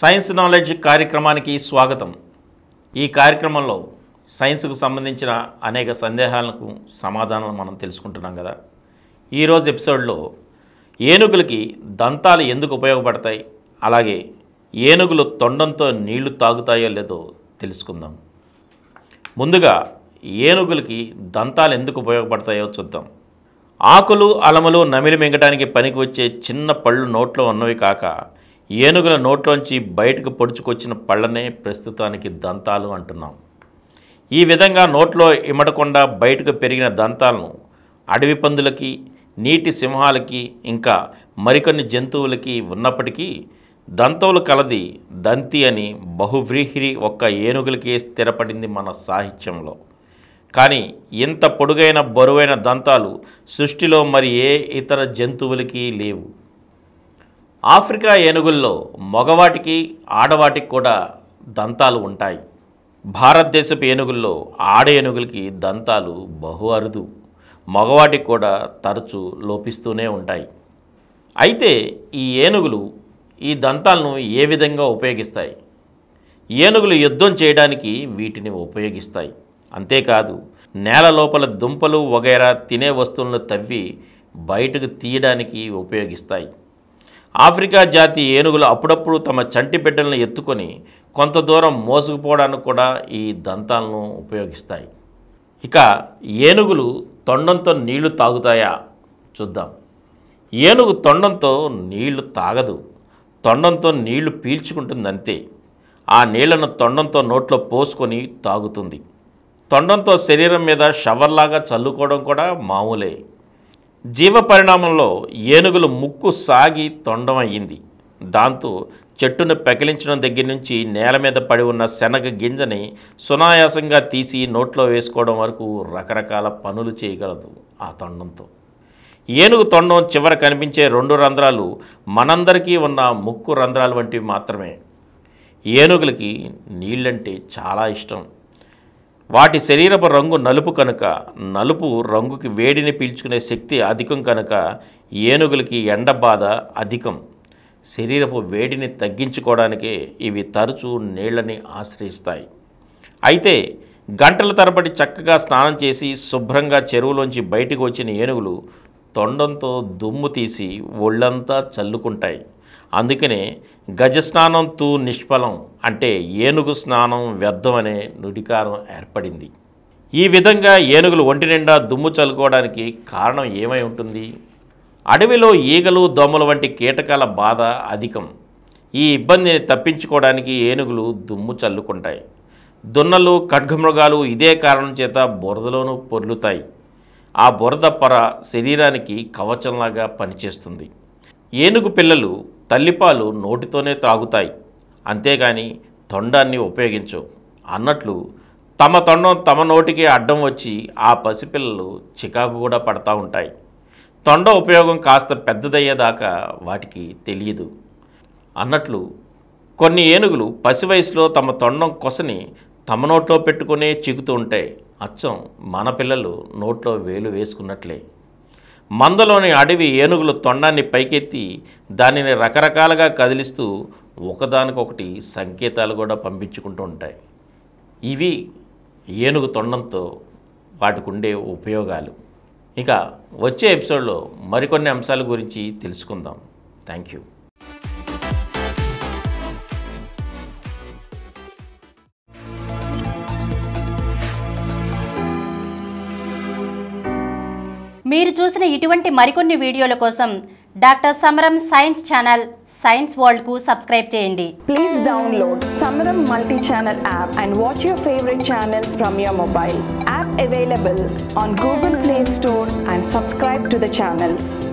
science knowledge కార్యక్రమానికి స్వాగతం ఈ కార్యక్రమంలో సైన్స్కు సంబంధించిన అనేక సందేహాలకు సమాధానం మనం తెలుసుకుంటున్నాం కదా ఈరోజు ఎపిసోడ్లో ఏనుగులకి దంతాలు ఎందుకు ఉపయోగపడతాయి అలాగే ఏనుగులు తొండంతో నీళ్లు తాగుతాయో లేదో తెలుసుకుందాం ముందుగా ఏనుగులకి దంతాలు ఎందుకు ఉపయోగపడతాయో చూద్దాం ఆకులు అలములు నమిలి మింగడానికి పనికి వచ్చే చిన్న పళ్ళు నోట్లో ఉన్నవి కాక ఏనుగుల నోట్లోంచి బయటకు పొడుచుకొచ్చిన పళ్ళనే ప్రస్తుతానికి దంతాలు అంటున్నాం ఈ విధంగా నోట్లో ఇమడకుండా బయటకు పెరిగిన దంతాలను అడవి పందులకి నీటి సింహాలకి ఇంకా మరికొన్ని జంతువులకి ఉన్నప్పటికీ దంతవులు కలది దంతి అని బహువ్రీహిరి ఒక్క ఏనుగులకే స్థిరపడింది మన సాహిత్యంలో కానీ ఇంత పొడుగైన బరువైన దంతాలు సృష్టిలో మరి ఏ ఇతర జంతువులకి లేవు ఆఫ్రికా ఏనుగుల్లో మగవాటికి ఆడవాటికి కూడా దంతాలు ఉంటాయి భారతదేశపు ఏనుగుల్లో ఆడ ఏనుగులకి దంతాలు బహు అరుదు మగవాటికి కూడా తరచూ లోపిస్తూనే ఉంటాయి అయితే ఈ ఏనుగులు ఈ దంతాలను ఏ విధంగా ఉపయోగిస్తాయి ఏనుగులు యుద్ధం చేయడానికి వీటిని ఉపయోగిస్తాయి అంతేకాదు నేల లోపల దుంపలు వగైరా తినే వస్తువులను తవ్వి బయటకు తీయడానికి ఉపయోగిస్తాయి ఆఫ్రికా జాతి ఏనుగులు అప్పుడప్పుడు తమ చంటి బిడ్డలను ఎత్తుకొని కొంత దూరం మోసుకుపోవడానికి కూడా ఈ దంతాలను ఉపయోగిస్తాయి ఇక ఏనుగులు తొండంతో నీళ్లు తాగుతాయా చూద్దాం ఏనుగు తొండంతో నీళ్లు తాగదు తొండంతో నీళ్లు పీల్చుకుంటుంది అంతే ఆ నీళ్లను తొండంతో నోట్లో పోసుకొని తాగుతుంది తొండంతో శరీరం మీద షవర్లాగా చల్లుకోవడం కూడా మామూలే జీవ పరిణామంలో ఏనుగులు ముక్కు సాగి తొండమయ్యింది దాంతో చెట్టును పెకిలించడం దగ్గర నుంచి నేల మీద పడి ఉన్న శనగ గింజని సునాయాసంగా తీసి నోట్లో వేసుకోవడం వరకు రకరకాల పనులు చేయగలదు ఆ తొండంతో ఏనుగు తొండం చివర కనిపించే రెండు రంధ్రాలు మనందరికీ ఉన్న ముక్కు రంధ్రాలు వంటివి మాత్రమే ఏనుగులకి నీళ్ళంటే చాలా ఇష్టం వాటి శరీరపు రంగు నలుపు కనుక నలుపు రంగుకి వేడిని పీల్చుకునే శక్తి అధికం కనుక ఏనుగులకి ఎండ బాధ అధికం శరీరపు వేడిని తగ్గించుకోవడానికి ఇవి తరచూ నీళ్ళని ఆశ్రయిస్తాయి అయితే గంటల తరబడి చక్కగా స్నానం చేసి శుభ్రంగా చెరువులోంచి బయటకు వచ్చిన ఏనుగులు తొండంతో దుమ్ము తీసి ఒళ్ళంతా చల్లుకుంటాయి అందుకనే గజస్నానంతో నిష్ఫలం అంటే ఏనుగు స్నానం వ్యర్థం అనే నుడికారం ఏర్పడింది ఈ విధంగా ఏనుగులు ఒంటి నిండా దుమ్ము చల్లుకోవడానికి కారణం ఏమై ఉంటుంది అడవిలో ఈగలు దోమలు వంటి కీటకాల బాధ అధికం ఈ ఇబ్బందిని తప్పించుకోవడానికి ఏనుగులు దుమ్ము చల్లుకుంటాయి దున్నలు ఖడ్గమృగాలు ఇదే కారణం చేత బురదలోనూ పొర్లుతాయి ఆ బురద పొర శరీరానికి కవచంలాగా పనిచేస్తుంది ఏనుగు పిల్లలు తల్లిపాలు నోటితోనే త్రాగుతాయి అంతేగాని తొండాన్ని ఉపయోగించవు అన్నట్లు తమ తొండం తమ నోటికి అడ్డం వచ్చి ఆ పసిపిల్లలు చికాకు కూడా పడతా ఉంటాయి తొండ ఉపయోగం కాస్త పెద్దదయ్యేదాకా వాటికి తెలియదు అన్నట్లు కొన్ని ఏనుగులు పసి వయసులో తమ తొండం కొసని తమ నోట్లో పెట్టుకునే చిగుతూ ఉంటాయి అచ్చం మన పిల్లలు నోట్లో వేలు వేసుకున్నట్లే మందలోని అడవి ఏనుగులు తొండాన్ని పైకెత్తి దానిని రకరకాలుగా కదిలిస్తూ ఒకదానికొకటి సంకేతాలు కూడా పంపించుకుంటూ ఉంటాయి ఇవి ఏనుగు తొండంతో వాటికి ఉండే ఉపయోగాలు ఇక వచ్చే ఎపిసోడ్లో మరికొన్ని అంశాల గురించి తెలుసుకుందాం థ్యాంక్ యూ మీరు చూసిన ఇటువంటి మరికొన్ని వీడియోల కోసం doctor Samaram science channel science world కు సబ్స్క్రైబ్ చేయండి please download Samaram multi channel app and watch your favourite channels from your mobile app available on Google play store and subscribe to the channels